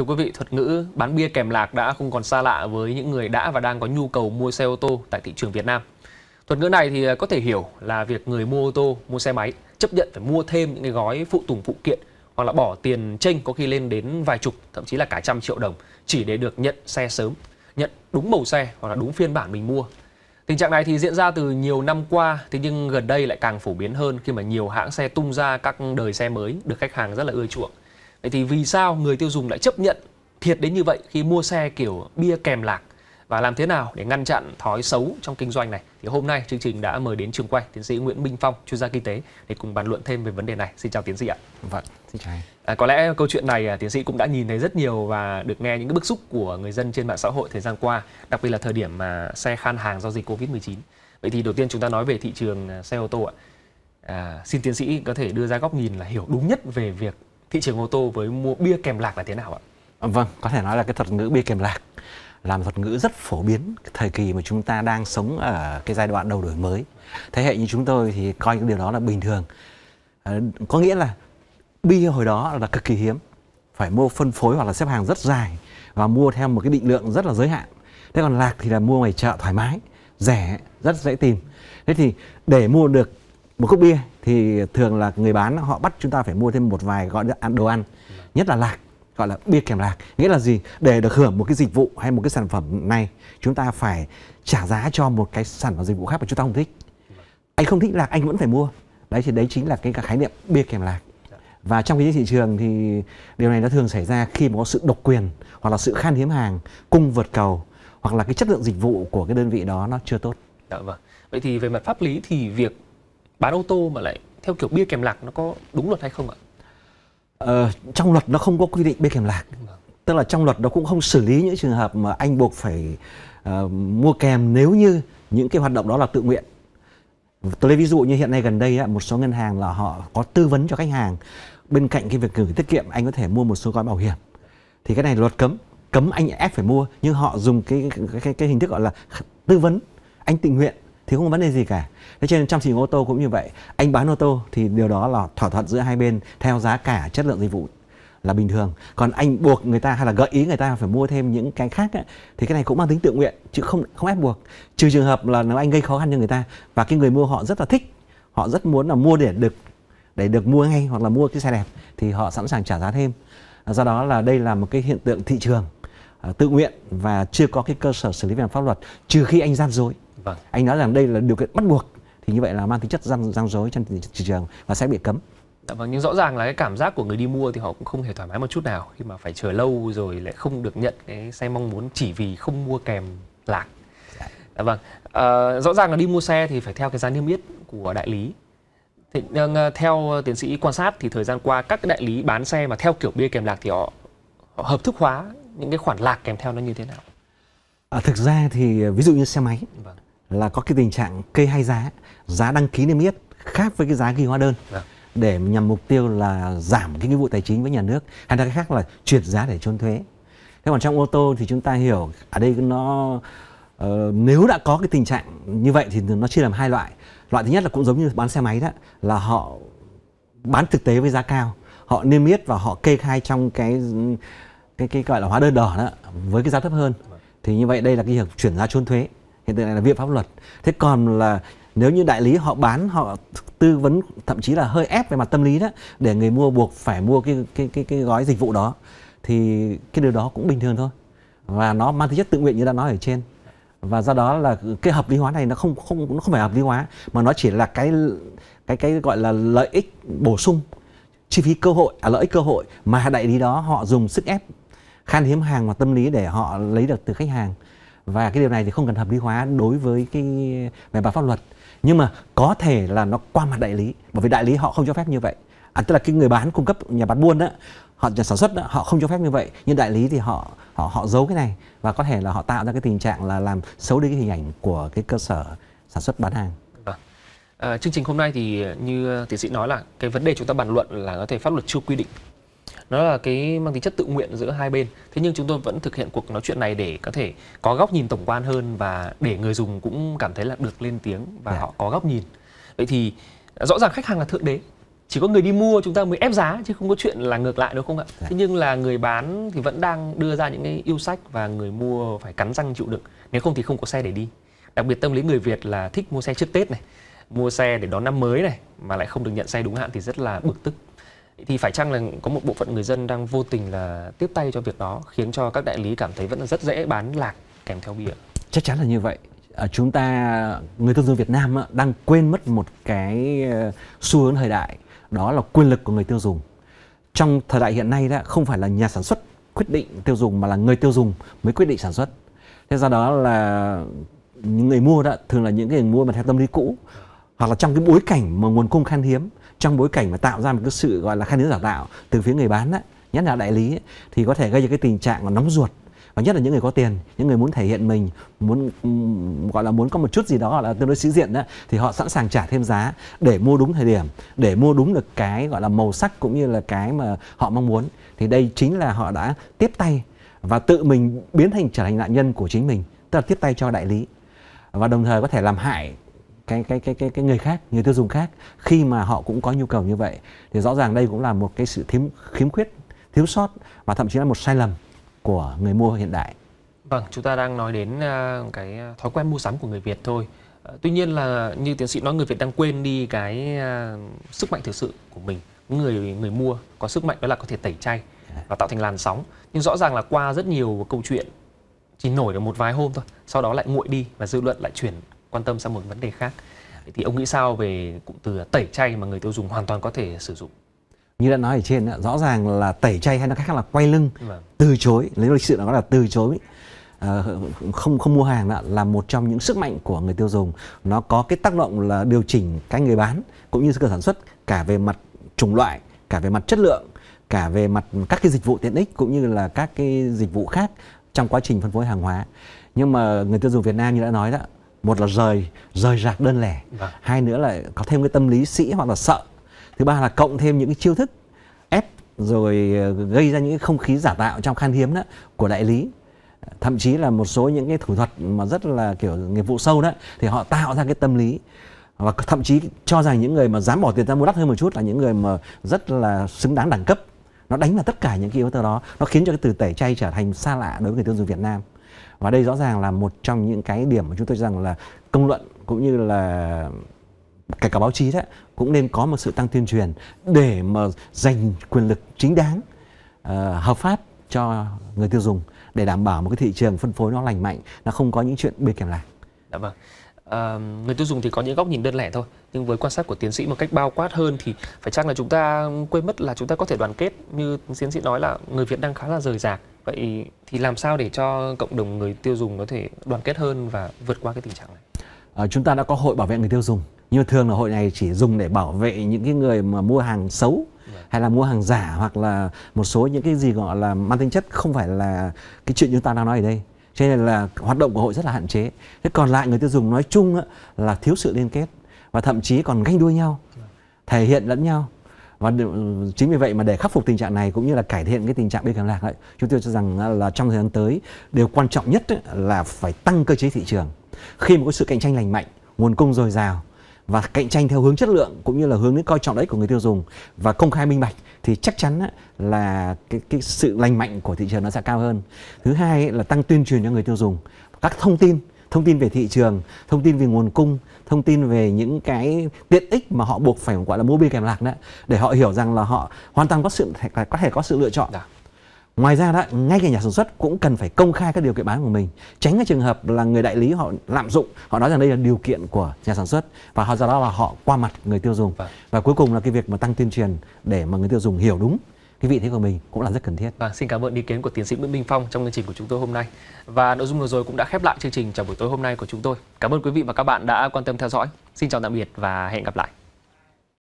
Thưa quý vị, thuật ngữ bán bia kèm lạc đã không còn xa lạ với những người đã và đang có nhu cầu mua xe ô tô tại thị trường Việt Nam. Thuật ngữ này thì à, có thể hiểu là việc người mua ô tô, mua xe máy chấp nhận phải mua thêm những cái gói phụ tùng phụ kiện hoặc là bỏ tiền chênh có khi lên đến vài chục, thậm chí là cả trăm triệu đồng chỉ để được nhận xe sớm, nhận đúng màu xe hoặc là đúng phiên bản mình mua. Tình trạng này thì diễn ra từ nhiều năm qua, thế nhưng gần đây lại càng phổ biến hơn khi mà nhiều hãng xe tung ra các đời xe mới được khách hàng rất là ưa chuộng. Vậy thì vì sao người tiêu dùng lại chấp nhận thiệt đến như vậy khi mua xe kiểu bia kèm lạc và làm thế nào để ngăn chặn thói xấu trong kinh doanh này thì hôm nay chương trình đã mời đến trường quay tiến sĩ Nguyễn Minh Phong chuyên gia kinh tế để cùng bàn luận thêm về vấn đề này xin chào tiến sĩ ạ vâng xin chào à, có lẽ câu chuyện này à, tiến sĩ cũng đã nhìn thấy rất nhiều và được nghe những cái bức xúc của người dân trên mạng xã hội thời gian qua đặc biệt là thời điểm mà xe khan hàng do dịch Covid 19 vậy thì đầu tiên chúng ta nói về thị trường à, xe ô tô ạ à, xin tiến sĩ có thể đưa ra góc nhìn là hiểu đúng nhất về việc thị trường ô tô với mua bia kèm lạc là thế nào ạ? Ờ, vâng, có thể nói là cái thuật ngữ bia kèm lạc là một thuật ngữ rất phổ biến thời kỳ mà chúng ta đang sống ở cái giai đoạn đầu đổi mới. Thế hệ như chúng tôi thì coi cái điều đó là bình thường. Ờ, có nghĩa là bia hồi đó là cực kỳ hiếm, phải mua phân phối hoặc là xếp hàng rất dài và mua theo một cái định lượng rất là giới hạn. Thế còn lạc thì là mua ngoài chợ thoải mái, rẻ, rất dễ tìm. Thế thì để mua được một cốc bia thì thường là người bán họ bắt chúng ta phải mua thêm một vài gọi gói đồ ăn nhất là lạc gọi là bia kèm lạc nghĩa là gì để được hưởng một cái dịch vụ hay một cái sản phẩm này chúng ta phải trả giá cho một cái sản phẩm dịch vụ khác mà chúng ta không thích anh không thích lạc anh vẫn phải mua đấy thì đấy chính là cái khái niệm bia kèm lạc và trong cái thị trường thì điều này nó thường xảy ra khi mà có sự độc quyền hoặc là sự khan hiếm hàng cung vượt cầu hoặc là cái chất lượng dịch vụ của cái đơn vị đó nó chưa tốt. Dạ vâng. Vậy thì về mặt pháp lý thì việc bán ô tô mà lại theo kiểu bia kèm lạc nó có đúng luật hay không ạ? Ờ, trong luật nó không có quy định bia kèm lạc. Tức là trong luật nó cũng không xử lý những trường hợp mà anh buộc phải uh, mua kèm nếu như những cái hoạt động đó là tự nguyện. Tôi lấy ví dụ như hiện nay gần đây một số ngân hàng là họ có tư vấn cho khách hàng bên cạnh cái việc gửi tiết kiệm anh có thể mua một số gói bảo hiểm. Thì cái này luật cấm, cấm anh ép phải mua nhưng họ dùng cái cái, cái, cái hình thức gọi là tư vấn anh tình nguyện thì không có vấn đề gì cả thế cho nên trong thị trường ô tô cũng như vậy anh bán ô tô thì điều đó là thỏa thuận giữa hai bên theo giá cả chất lượng dịch vụ là bình thường còn anh buộc người ta hay là gợi ý người ta phải mua thêm những cái khác ấy, thì cái này cũng mang tính tự nguyện chứ không không ép buộc trừ trường hợp là nếu anh gây khó khăn cho người ta và cái người mua họ rất là thích họ rất muốn là mua để được để được mua ngay hoặc là mua cái xe đẹp thì họ sẵn sàng trả giá thêm do đó là đây là một cái hiện tượng thị trường à, tự nguyện và chưa có cái cơ sở xử lý về pháp luật trừ khi anh gian dối vâng. anh nói rằng đây là điều kiện bắt buộc thì như vậy là mang tính chất răng răng rối trên thị trường và sẽ bị cấm Dạ vâng, nhưng rõ ràng là cái cảm giác của người đi mua thì họ cũng không hề thoải mái một chút nào khi mà phải chờ lâu rồi lại không được nhận cái xe mong muốn chỉ vì không mua kèm lạc. Dạ vâng, à, rõ ràng là đi mua xe thì phải theo cái giá niêm yết của đại lý. Thì, ờ, theo tiến sĩ quan sát thì thời gian qua các đại lý bán xe mà theo kiểu bia kèm lạc thì họ, họ hợp thức hóa những cái khoản lạc kèm theo nó như thế nào? À, thực ra thì ví dụ như xe máy vâng là có cái tình trạng kê hai giá giá đăng ký niêm yết khác với cái giá ghi hóa đơn dạ. để nhằm mục tiêu là giảm cái nghĩa vụ tài chính với nhà nước hay là cái khác là chuyển giá để trốn thuế thế còn trong ô tô thì chúng ta hiểu ở đây nó uh, nếu đã có cái tình trạng như vậy thì nó chia làm hai loại loại thứ nhất là cũng giống như bán xe máy đó là họ bán thực tế với giá cao họ niêm yết và họ kê khai trong cái cái cái gọi là hóa đơn đỏ đó với cái giá thấp hơn thì như vậy đây là cái việc chuyển giá trốn thuế hiện tượng này là vi phạm pháp luật thế còn là nếu như đại lý họ bán họ tư vấn thậm chí là hơi ép về mặt tâm lý đó để người mua buộc phải mua cái cái cái cái gói dịch vụ đó thì cái điều đó cũng bình thường thôi và nó mang tính chất tự nguyện như đã nói ở trên và do đó là cái hợp lý hóa này nó không không nó không phải hợp lý hóa mà nó chỉ là cái cái cái gọi là lợi ích bổ sung chi phí cơ hội à, lợi ích cơ hội mà đại lý đó họ dùng sức ép khan hiếm hàng và tâm lý để họ lấy được từ khách hàng và cái điều này thì không cần hợp lý hóa đối với cái về mặt pháp luật nhưng mà có thể là nó qua mặt đại lý bởi vì đại lý họ không cho phép như vậy à, tức là cái người bán cung cấp nhà bán buôn đó họ nhà sản xuất đó, họ không cho phép như vậy nhưng đại lý thì họ họ họ giấu cái này và có thể là họ tạo ra cái tình trạng là làm xấu đi cái hình ảnh của cái cơ sở sản xuất bán hàng À, chương trình hôm nay thì như tiến sĩ nói là cái vấn đề chúng ta bàn luận là có thể pháp luật chưa quy định nó là cái mang tính chất tự nguyện giữa hai bên thế nhưng chúng tôi vẫn thực hiện cuộc nói chuyện này để có thể có góc nhìn tổng quan hơn và để người dùng cũng cảm thấy là được lên tiếng và yeah. Dạ. họ có góc nhìn vậy thì à, rõ ràng khách hàng là thượng đế chỉ có người đi mua chúng ta mới ép giá chứ không có chuyện là ngược lại đúng không ạ yeah. Dạ. thế nhưng là người bán thì vẫn đang đưa ra những cái yêu sách và người mua phải cắn răng chịu đựng nếu không thì không có xe để đi đặc biệt tâm lý người việt là thích mua xe trước tết này mua xe để đón năm mới này mà lại không được nhận xe đúng hạn thì rất là bực tức thì phải chăng là có một bộ phận người dân đang vô tình là tiếp tay cho việc đó khiến cho các đại lý cảm thấy vẫn là rất dễ bán lạc kèm theo bia chắc chắn là như vậy à, chúng ta người tiêu dùng Việt Nam đang quên mất một cái ờ, xu hướng thời đại đó là quyền lực của người tiêu dùng trong thời đại hiện nay đó không phải là nhà sản xuất quyết định tiêu dùng mà là người tiêu dùng mới quyết định sản xuất thế do đó là những người mua đó thường là những người mua mà theo tâm lý cũ hoặc là trong cái bối cảnh mà nguồn cung khan hiếm trong bối cảnh mà tạo ra một cái sự gọi là khan hiếm giả tạo từ phía người bán á, nhất là đại lý ấy, thì có thể gây ra cái tình trạng là nóng ruột và nhất là những người có tiền những người muốn thể hiện mình muốn um, gọi là muốn có một chút gì đó gọi là tương đối sĩ diện đó, thì họ sẵn sàng trả thêm giá để mua đúng thời điểm để mua đúng được cái gọi là màu sắc cũng như là cái mà họ mong muốn thì đây chính là họ đã tiếp tay và tự mình biến thành trở thành nạn nhân của chính mình tức là tiếp tay cho đại lý và đồng thời có thể làm hại cái cái cái cái cái người khác người tiêu dùng khác khi mà họ cũng có nhu cầu như vậy thì rõ ràng đây cũng là một cái sự thiếu khiếm khuyết thiếu sót và thậm chí là một sai lầm của người mua hiện đại vâng chúng ta đang nói đến ờ, cái thói quen mua sắm của người việt thôi ờ, tuy nhiên là như tiến sĩ nói người việt đang quên đi cái ờ, sức mạnh thực sự của mình người người mua có sức mạnh đó là có thể tẩy chay và tạo thành làn sóng nhưng rõ ràng là qua rất nhiều câu chuyện chỉ nổi được một vài hôm thôi sau đó lại nguội đi và dư luận lại chuyển quan tâm sang một vấn đề khác thì ông nghĩ sao về cụm từ tẩy chay mà người tiêu dùng hoàn toàn có thể sử dụng như đã nói ở trên rõ ràng là tẩy chay hay nó khác là quay lưng vâng. từ chối lấy lịch sự nó là từ chối ờ, không không mua hàng đó, là một trong những sức mạnh của người tiêu dùng nó có cái tác động là điều chỉnh cái người bán cũng như cơ sở sản xuất cả về mặt chủng loại cả về mặt chất lượng cả về mặt các cái dịch vụ tiện ích cũng như là các cái dịch vụ khác trong quá trình phân phối hàng hóa nhưng mà người tiêu dùng Việt Nam như đã nói đó một là rời rời rạc đơn lẻ vâng. hai nữa là có thêm cái tâm lý sĩ hoặc là sợ thứ ba là cộng thêm những cái chiêu thức ép rồi ờ, gây ra những cái không khí giả tạo trong khan hiếm đó của đại lý thậm chí là một số những cái thủ thuật mà rất là kiểu nghiệp vụ sâu đó thì họ tạo ra cái tâm lý và thậm chí cho rằng những người mà dám bỏ tiền ra mua đắt hơn một chút là những người mà rất là xứng đáng đẳng cấp nó đánh vào tất cả những cái yếu tố đó nó khiến cho cái từ tẩy chay trở thành xa lạ đối với người tiêu dùng Việt Nam và đây rõ ràng là một trong những cái điểm mà chúng tôi rằng là công luận cũng như là kể cả báo chí đấy cũng nên có một sự tăng tuyên truyền để mà dành quyền lực chính đáng uh, hợp pháp cho người tiêu dùng để đảm bảo một cái thị trường phân phối nó lành mạnh nó không có những chuyện bê kèm lạc. Dạ vâng người tiêu dùng thì có những góc nhìn đơn lẻ thôi nhưng với quan sát của tiến sĩ một cách bao quát hơn thì phải chăng là chúng ta quên mất là chúng ta có thể đoàn kết như tiến sĩ nói là người Việt đang khá là rời rạc vậy thì làm sao để cho cộng đồng người tiêu dùng có thể đoàn kết hơn và vượt qua cái tình trạng này à, chúng ta đã có hội bảo vệ người tiêu dùng nhưng thường là hội này chỉ dùng để bảo vệ những cái người mà mua hàng xấu dạ. hay là mua hàng giả hoặc là một số những cái gì gọi là mang tính chất không phải là cái chuyện chúng ta đang nói ở đây cho nên là hoạt động của hội rất là hạn chế thế còn lại người tiêu dùng nói chung là thiếu sự liên kết và thậm chí còn ganh đua nhau thể hiện lẫn nhau và chính vì vậy mà để khắc phục tình trạng này cũng như là cải thiện cái tình trạng bên cạnh lạc ấy, chúng tôi cho rằng là trong thời gian tới điều quan trọng nhất là phải tăng cơ chế thị trường khi mà có sự cạnh tranh lành mạnh nguồn cung dồi dào và cạnh tranh theo hướng chất lượng cũng như là hướng đến coi trọng đấy của người tiêu dùng và công khai minh bạch thì chắc chắn là cái, cái sự lành mạnh của thị trường nó sẽ cao hơn thứ hai là tăng tuyên truyền cho người tiêu dùng các thông tin thông tin về thị trường thông tin về nguồn cung thông tin về những cái tiện ích mà họ buộc phải gọi là mua bia kèm lạc đó để họ hiểu rằng là họ hoàn toàn có sự có thể có sự lựa chọn dạ ngoài ra đó ngay cả nhà sản xuất cũng cần phải công khai các điều kiện bán của mình tránh cái trường hợp là người đại lý họ lạm dụng họ nói rằng đây là điều kiện của nhà sản xuất và họ do đó là họ qua mặt người tiêu dùng vâng. và cuối cùng là cái việc mà tăng tuyên truyền để mà người tiêu dùng hiểu đúng cái vị thế của mình cũng là rất cần thiết. Và vâng, xin cảm ơn ý kiến của tiến sĩ Nguyễn Minh Phong trong chương trình của chúng tôi hôm nay. Và nội dung vừa rồi cũng đã khép lại chương trình chào buổi tối hôm nay của chúng tôi. Cảm ơn quý vị và các bạn đã quan tâm theo dõi. Xin chào tạm biệt và hẹn gặp lại.